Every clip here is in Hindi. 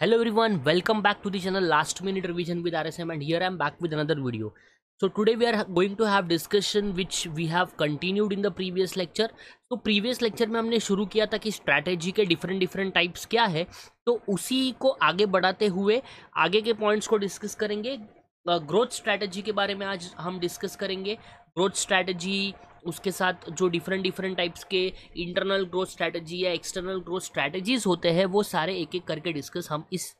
hello everyone welcome back to the channel last minute revision with R S M and here I am back with another video so today we are going to have discussion which we have continued in the previous lecture तो प्रीवियस लेक्चर में हमने शुरू किया था कि स्ट्रैटेजी के डिफरेंट डिफरेंट टाइप्स क्या है तो उसी को आगे बढ़ाते हुए आगे के पॉइंट्स को डिस्कस करेंगे ग्रोथ स्ट्रैटेजी के बारे में आज हम डिस्कस करेंगे ग्रोथ स्ट्रैटेजी उसके साथ जो डिफरेंट डिफरेंट टाइप्स के इंटरनल ग्रोथ स्ट्रैटेजी या एक्सटर्नल ग्रोथ स्ट्रैटेजीज होते हैं वो सारे एक एक करके डिस्कस हम इस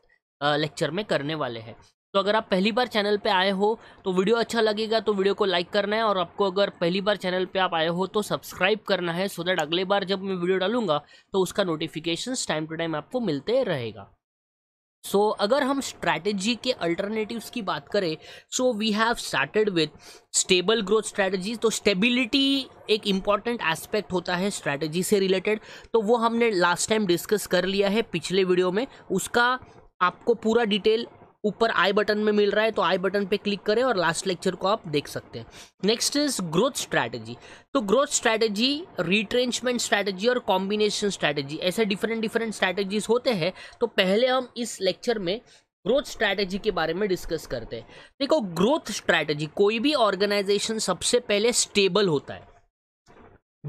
लेक्चर में करने वाले हैं तो अगर आप पहली बार चैनल पे आए हो तो वीडियो अच्छा लगेगा तो वीडियो को लाइक करना है और आपको अगर पहली बार चैनल पे आप आए हो तो सब्सक्राइब करना है सो दैट अगले बार जब मैं वीडियो डालूंगा तो उसका नोटिफिकेशन टाइम टू टाइम आपको मिलते रहेगा सो so, अगर हम स्ट्रैटेजी के अल्टरनेटिव्स की बात करें so we have started with stable growth strategy तो स्टेबिलिटी एक इम्पॉर्टेंट एस्पेक्ट होता है स्ट्रैटेजी से रिलेटेड तो वो हमने लास्ट टाइम डिस्कस कर लिया है पिछले वीडियो में उसका आपको पूरा डिटेल ऊपर आई बटन में मिल रहा है तो आई बटन पे क्लिक करें और लास्ट लेक्चर को आप देख सकते हैं नेक्स्ट इज ग्रोथ स्ट्रैटेजी तो ग्रोथ स्ट्रैटेजी रिट्रेंचमेंट स्ट्रैटेजी और कॉम्बिनेशन स्ट्रैटेजी ऐसे डिफरेंट डिफरेंट स्ट्रैटेजीज होते हैं तो पहले हम इस लेक्चर में ग्रोथ स्ट्रैटेजी के बारे में डिस्कस करते हैं देखो ग्रोथ स्ट्रैटेजी कोई भी ऑर्गेनाइजेशन सबसे पहले स्टेबल होता है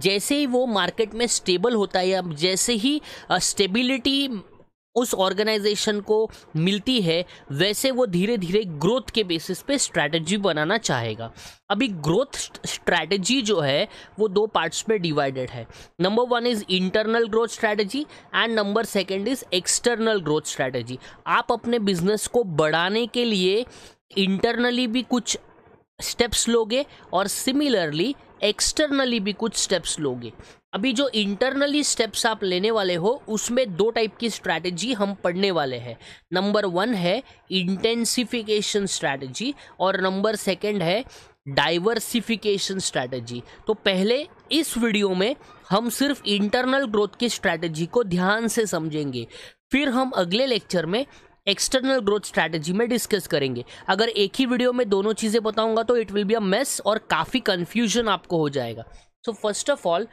जैसे ही वो मार्केट में स्टेबल होता है या जैसे ही स्टेबिलिटी उस ऑर्गेनाइजेशन को मिलती है वैसे वो धीरे धीरे ग्रोथ के बेसिस पे स्ट्रैटेजी बनाना चाहेगा अभी ग्रोथ स्ट्रैटेजी जो है वो दो पार्ट्स में डिवाइडेड है number one is internal growth strategy and number second is external growth strategy आप अपने बिजनेस को बढ़ाने के लिए इंटरनली भी कुछ स्टेप्स लोगे और सिमिलरली एक्सटर्नली भी कुछ स्टेप्स लोगे अभी जो इंटरनली स्टेप्स आप लेने वाले हो उसमें दो टाइप की स्ट्रैटेजी हम पढ़ने वाले हैं नंबर वन है इंटेंसिफिकेशन स्ट्रैटेजी और नंबर सेकंड है डाइवर्सिफिकेशन स्ट्रैटेजी तो पहले इस वीडियो में हम सिर्फ इंटरनल ग्रोथ की स्ट्रैटेजी को ध्यान से समझेंगे फिर हम अगले लेक्चर में एक्सटर्नल ग्रोथ स्ट्रैटेजी में डिस्कस करेंगे अगर एक ही वीडियो में दोनों चीज़ें बताऊंगा तो it will be a mess और काफ़ी कन्फ्यूजन आपको हो जाएगा so first of all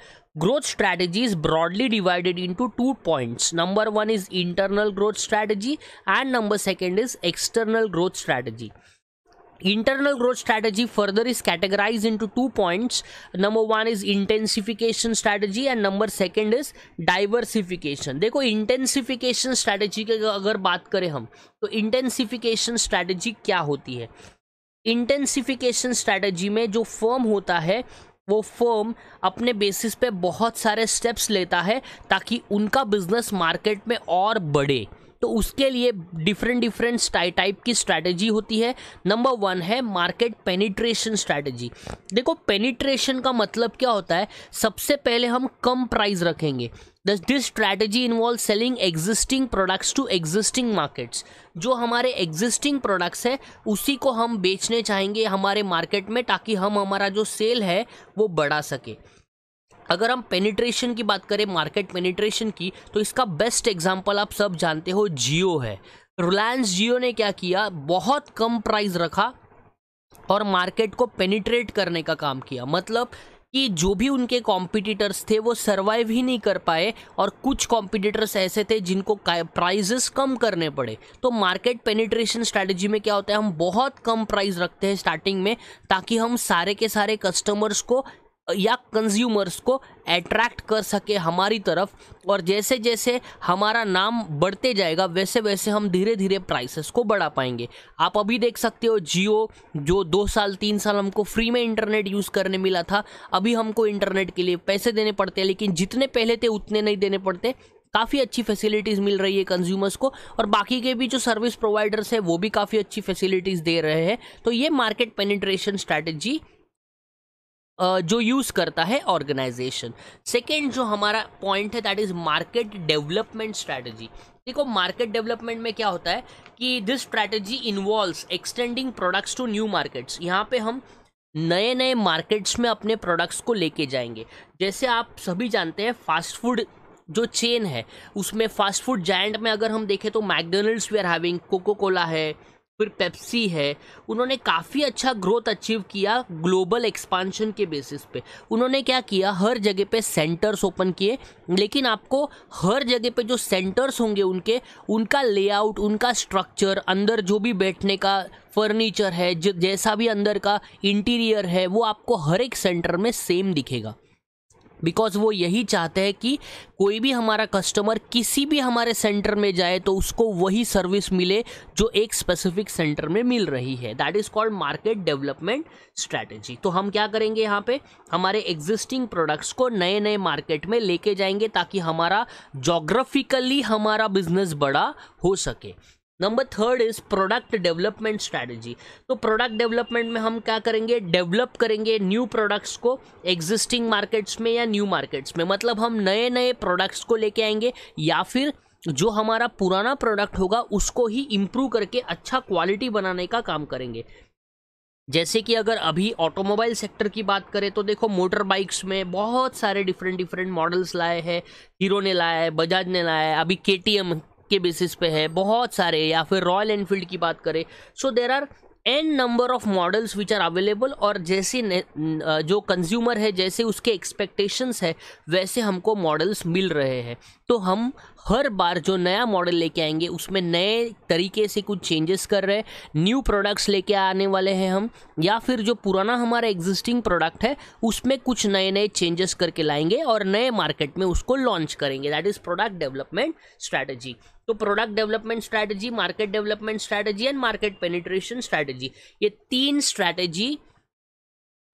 growth strategy is broadly divided into two points number one is internal growth strategy and number second is external growth strategy internal growth strategy further is categorized into two points number one is intensification strategy and number second is diversification देखो intensification strategy की अगर बात करें हम तो intensification strategy क्या होती है इंटेंसिफिकेशन स्ट्रैटेजी में जो फर्म होता है वो फर्म अपने बेसिस पे बहुत सारे स्टेप्स लेता है ताकि उनका बिजनेस मार्केट में और बढ़े तो उसके लिए डिफरेंट डिफरेंट टाइप की स्ट्रैटेजी होती है नंबर वन है मार्केट पेनिट्रेशन स्ट्रैटेजी देखो पेनिट्रेशन का मतलब क्या होता है सबसे पहले हम कम प्राइस रखेंगे दस this strategy involve selling existing products to existing markets जो हमारे एग्जिस्टिंग प्रोडक्ट्स है उसी को हम बेचने चाहेंगे हमारे मार्केट में ताकि हम हमारा जो सेल है वो बढ़ा सके अगर हम पेनिट्रेशन की बात करें मार्केट पेनिट्रेशन की तो इसका बेस्ट एग्जाम्पल आप सब जानते हो जियो है रिलायंस जियो ने क्या किया बहुत कम प्राइस रखा और मार्केट को पेनिट्रेट करने का काम किया मतलब कि जो भी उनके कॉम्पिटिटर्स थे वो सर्वाइव ही नहीं कर पाए और कुछ कॉम्पिटिटर्स ऐसे थे जिनको प्राइजेस कम करने पड़े तो मार्केट पेनिट्रेशन स्ट्रैटेजी में क्या होता है हम बहुत कम प्राइस रखते हैं स्टार्टिंग में ताकि हम सारे के सारे कस्टमर्स को या कंज्यूमर्स को अट्रैक्ट कर सके हमारी तरफ और जैसे जैसे हमारा नाम बढ़ते जाएगा वैसे वैसे हम धीरे धीरे प्राइसेस को बढ़ा पाएंगे आप अभी देख सकते हो जियो जो दो साल तीन साल हमको फ्री में इंटरनेट यूज़ करने मिला था अभी हमको इंटरनेट के लिए पैसे देने पड़ते हैं लेकिन जितने पहले थे उतने नहीं देने पड़ते काफ़ी अच्छी फैसिलिटीज़ मिल रही है कंज्यूमर्स को और बाकी के भी जो सर्विस प्रोवाइडर्स हैं वो भी काफ़ी अच्छी फैसिलिटीज़ दे रहे हैं तो ये मार्केट पेनिट्रेशन स्ट्रैटेजी जो यूज़ करता है ऑर्गेनाइजेशन सेकेंड जो हमारा पॉइंट है that is market development strategy देखो मार्केट डेवलपमेंट में क्या होता है कि this strategy involve extending products to new markets यहाँ पे हम नए नए मार्केट्स में अपने प्रोडक्ट्स को लेके जाएंगे जैसे आप सभी जानते हैं फास्ट फूड जो चेन है उसमें फास्ट फूड जाइंट में अगर हम देखें तो McDonald's we are having Coca Cola है फिर पेप्सी है उन्होंने काफ़ी अच्छा ग्रोथ अचीव किया ग्लोबल एक्सपांशन के बेसिस पे उन्होंने क्या किया हर जगह पे सेंटर्स ओपन किए लेकिन आपको हर जगह पे जो सेंटर्स होंगे उनके उनका लेआउट उनका स्ट्रक्चर अंदर जो भी बैठने का फर्नीचर है जैसा भी अंदर का इंटीरियर है वो आपको हर एक सेंटर में सेम दिखेगा बिकॉज वो यही चाहते हैं कि कोई भी हमारा कस्टमर किसी भी हमारे सेंटर में जाए तो उसको वही सर्विस मिले जो एक स्पेसिफिक सेंटर में मिल रही है that is called market development strategy तो हम क्या करेंगे यहाँ पे हमारे एग्जिस्टिंग प्रोडक्ट्स को नए नए मार्केट में लेके जाएंगे ताकि हमारा जोग्राफिकली हमारा बिजनेस बड़ा हो सके number third is product development strategy तो प्रोडक्ट डेवलपमेंट में हम क्या करेंगे डेवलप करेंगे न्यू प्रोडक्ट्स को एग्जिस्टिंग मार्केट्स में या न्यू मार्केट्स में मतलब हम नए नए प्रोडक्ट्स को लेके आएंगे या फिर जो हमारा पुराना प्रोडक्ट होगा उसको ही इम्प्रूव करके अच्छा क्वालिटी बनाने का काम करेंगे जैसे कि अगर अभी ऑटोमोबाइल सेक्टर की बात करें तो देखो मोटर बाइक्स में बहुत सारे डिफरेंट डिफरेंट मॉडल्स लाए हैं हीरो ने लाया है बजाज ने लाया है अभी के टी एम के बेसिस पे है बहुत सारे या फिर रॉयल एनफील्ड की बात करें so there are an number of models which are available और जैसे जो कंज्यूमर है जैसे उसके एक्सपेक्टेशंस है वैसे हमको मॉडल्स मिल रहे हैं तो हम हर बार जो नया मॉडल लेके आएंगे उसमें नए तरीके से कुछ चेंजेस कर रहे हैं न्यू प्रोडक्ट्स लेके आने वाले हैं हम या फिर जो पुराना हमारा एग्जिस्टिंग प्रोडक्ट है उसमें कुछ नए नए चेंजेस करके लाएंगे और नए मार्केट में उसको लॉन्च करेंगे that is product development strategy तो product development strategy market development strategy and market penetration strategy ये तीन स्ट्रैटेजी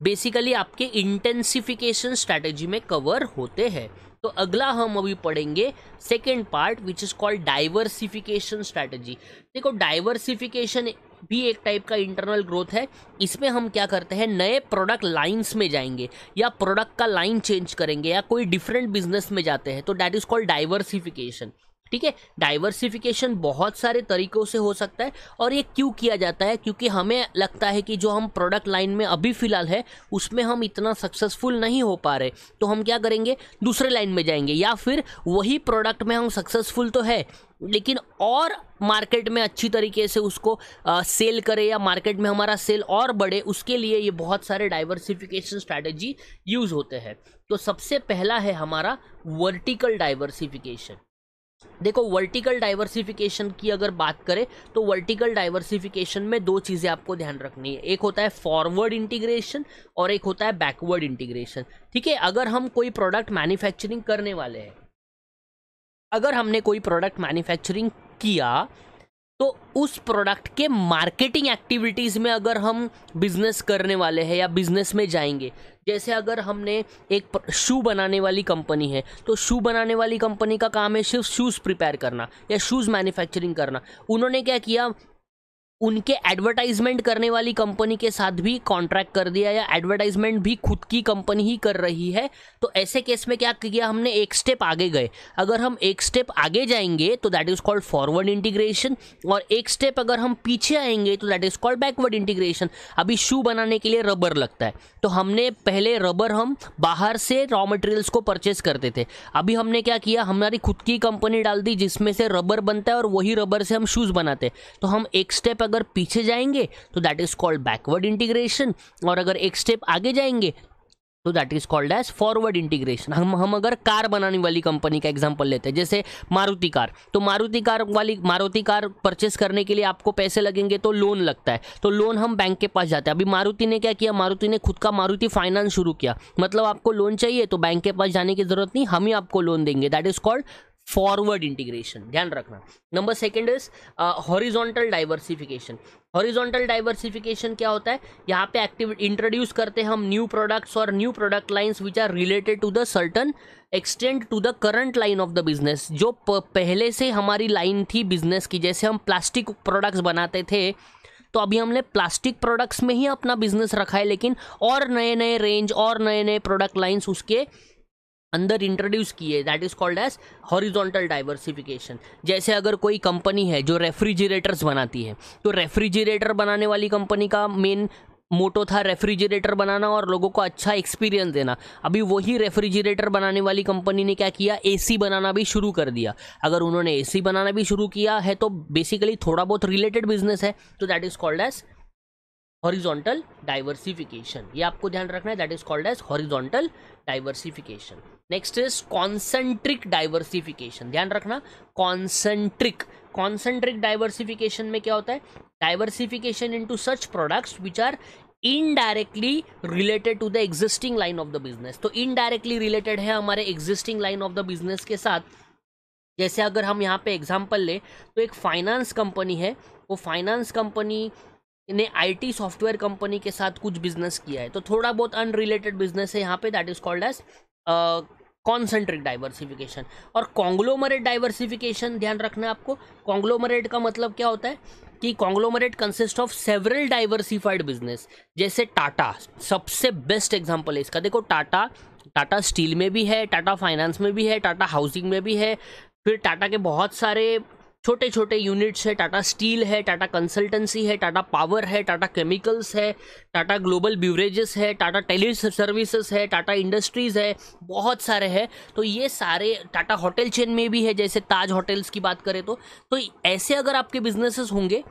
बेसिकली आपके इंटेंसिफिकेशन स्ट्रैटेजी में कवर होते हैं तो अगला हम अभी पढ़ेंगे second part which is called diversification strategy देखो डाइवर्सिफिकेशन भी एक टाइप का इंटरनल ग्रोथ है इसमें हम क्या करते हैं नए प्रोडक्ट लाइंस में जाएंगे या प्रोडक्ट का लाइन चेंज करेंगे या कोई डिफरेंट बिजनेस में जाते हैं तो डैट इज़ कॉल्ड डाइवर्सिफिकेशन ठीक है डाइवर्सिफिकेशन बहुत सारे तरीक़ों से हो सकता है और ये क्यों किया जाता है क्योंकि हमें लगता है कि जो हम प्रोडक्ट लाइन में अभी फ़िलहाल है उसमें हम इतना सक्सेसफुल नहीं हो पा रहे तो हम क्या करेंगे दूसरे लाइन में जाएंगे या फिर वही प्रोडक्ट में हम सक्सेसफुल तो है लेकिन और मार्केट में अच्छी तरीके से उसको आ, सेल करें या मार्केट में हमारा सेल और बढ़े उसके लिए ये बहुत सारे डाइवर्सिफिकेशन स्ट्रैटेजी यूज़ होते हैं तो सबसे पहला है हमारा वर्टिकल डाइवर्सिफिकेशन देखो वर्टिकल डाइवर्सिफिकेशन की अगर बात करें तो वर्टिकल डाइवर्सिफिकेशन में दो चीज़ें आपको ध्यान रखनी है एक होता है फॉरवर्ड इंटीग्रेशन और एक होता है बैकवर्ड इंटीग्रेशन ठीक है अगर हम कोई प्रोडक्ट मैन्युफैक्चरिंग करने वाले हैं अगर हमने कोई प्रोडक्ट मैन्युफैक्चरिंग किया तो उस प्रोडक्ट के मार्केटिंग एक्टिविटीज़ में अगर हम बिजनेस करने वाले हैं या बिजनेस में जाएंगे जैसे अगर हमने एक शू बनाने वाली कंपनी है तो शू बनाने वाली कंपनी का काम है सिर्फ शूज़ प्रिपेयर करना या शूज़ मैन्युफैक्चरिंग करना उन्होंने क्या किया उनके एडवर्टाइजमेंट करने वाली कंपनी के साथ भी कॉन्ट्रैक्ट कर दिया या एडवर्टाइजमेंट भी खुद की कंपनी ही कर रही है तो ऐसे केस में क्या किया हमने एक स्टेप आगे गए अगर हम एक स्टेप आगे जाएंगे तो that is called forward integration और एक स्टेप अगर हम पीछे आएंगे तो that is called backward integration अभी शू बनाने के लिए रबर लगता है तो हमने पहले रबर हम बाहर से रॉ मटेरियल्स को परचेस करते थे अभी हमने क्या किया हमारी खुद की कंपनी डाल दी जिसमें से रबर बनता है और वही रबर से हम शूज़ बनाते तो हम एक स्टेप अगर पीछे जाएंगे तो that is called backward integration और अगर एक स्टेप आगे जाएंगे तो that is called as forward integration हम हम अगर कार बनाने वाली कंपनी का एग्जांपल लेते हैं जैसे मारुति कार तो मारुति कार वाली मारुति कार परचेस करने के लिए आपको पैसे लगेंगे तो लोन लगता है तो लोन हम बैंक के पास जाते हैं अभी मारुति ने क्या किया मारुति ने खुद का मारुति फाइनेंस शुरू किया मतलब आपको लोन चाहिए तो बैंक के पास जाने की जरूरत नहीं हम ही आपको लोन देंगे that is called forward integration ध्यान रखना number second is horizontal diversification horizontal diversification क्या होता है यहाँ पे एक्टिव इंट्रोड्यूस करते हैं हम न्यू प्रोडक्ट्स और new product lines which are related to the certain extend to the current line of the business जो पहले से हमारी लाइन थी बिजनेस की जैसे हम प्लास्टिक प्रोडक्ट्स बनाते थे तो अभी हमने प्लास्टिक प्रोडक्ट्स में ही अपना बिजनेस रखा है लेकिन और नए नए रेंज और नए नए प्रोडक्ट लाइन्स उसके अंदर इंट्रोड्यूस किए that is called as horizontal diversification जैसे अगर कोई कंपनी है जो रेफ्रिजरेटर्स बनाती है तो रेफ्रिजरेटर बनाने वाली कंपनी का मेन मोटो था रेफ्रिजरेटर बनाना और लोगों को अच्छा एक्सपीरियंस देना अभी वही रेफ्रिजरेटर बनाने वाली कंपनी ने क्या किया एसी बनाना भी शुरू कर दिया अगर उन्होंने एसी बनाना भी शुरू किया है तो बेसिकली थोड़ा बहुत रिलेटेड बिजनेस है तो that is called as horizontal diversification ये आपको ध्यान रखना है that is called as horizontal diversification next is concentric diversification ध्यान रखना कॉन्सेंट्रिक कॉन्सेंट्रिक डाइवर्सिफिकेशन में क्या होता है diversification into such products which are indirectly related to the existing line of the business तो इनडायरेक्टली रिलेटेड है हमारे existing line of the business के साथ जैसे अगर हम यहाँ पे एग्जाम्पल लें तो एक फाइनेंस कंपनी है वो फाइनेंस कंपनी ने आईटी सॉफ्टवेयर कंपनी के साथ कुछ बिजनेस किया है तो थोड़ा बहुत अनरिलेटेड बिजनेस है यहाँ पे that is called as concentric diversification और कॉन्ग्लोमरेट डाइवर्सिफिकेशन ध्यान रखना आपको कॉन्ग्लोमरेट का मतलब क्या होता है कि conglomerate consist of several diversified business जैसे टाटा सबसे बेस्ट एग्जांपल है इसका देखो टाटा टाटा स्टील में भी है टाटा फाइनेंस में भी है टाटा हाउसिंग में भी है फिर टाटा के बहुत सारे छोटे छोटे यूनिट्स है टाटा स्टील है टाटा कंसल्टेंसी है टाटा पावर है टाटा केमिकल्स है टाटा ग्लोबल ब्यूरेजेस है टाटा टेली सर्विसेज है टाटा इंडस्ट्रीज़ है बहुत सारे हैं तो ये सारे टाटा होटल चेन में भी है जैसे ताज होटल्स की बात करें तो, तो ऐसे अगर आपके बिजनेसेस होंगे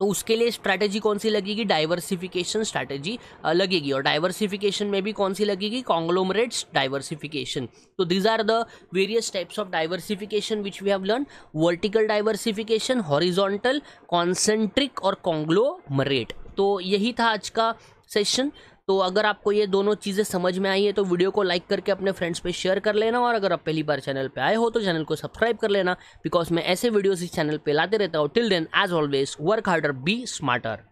तो उसके लिए स्ट्रैटेजी कौन सी लगेगी डाइवर्सिफिकेशन स्ट्रैटेजी लगेगी और डाइवर्सिफिकेशन में भी कौन सी लगेगी कॉन्ग्लोमरेट्स डाइवर्सिफिकेशन तो these are the various types of diversification which we have learn vertical diversification horizontal concentric और कॉन्ग्लोमरेट तो यही था आज का सेशन तो अगर आपको ये दोनों चीज़ें समझ में आई है तो वीडियो को लाइक करके अपने फ्रेंड्स पे शेयर कर लेना और अगर आप पहली बार चैनल पे आए हो तो चैनल को सब्सक्राइब कर लेना बिकॉज मैं ऐसे वीडियोस इस चैनल पे लाते रहता हूँ till then as always work harder be smarter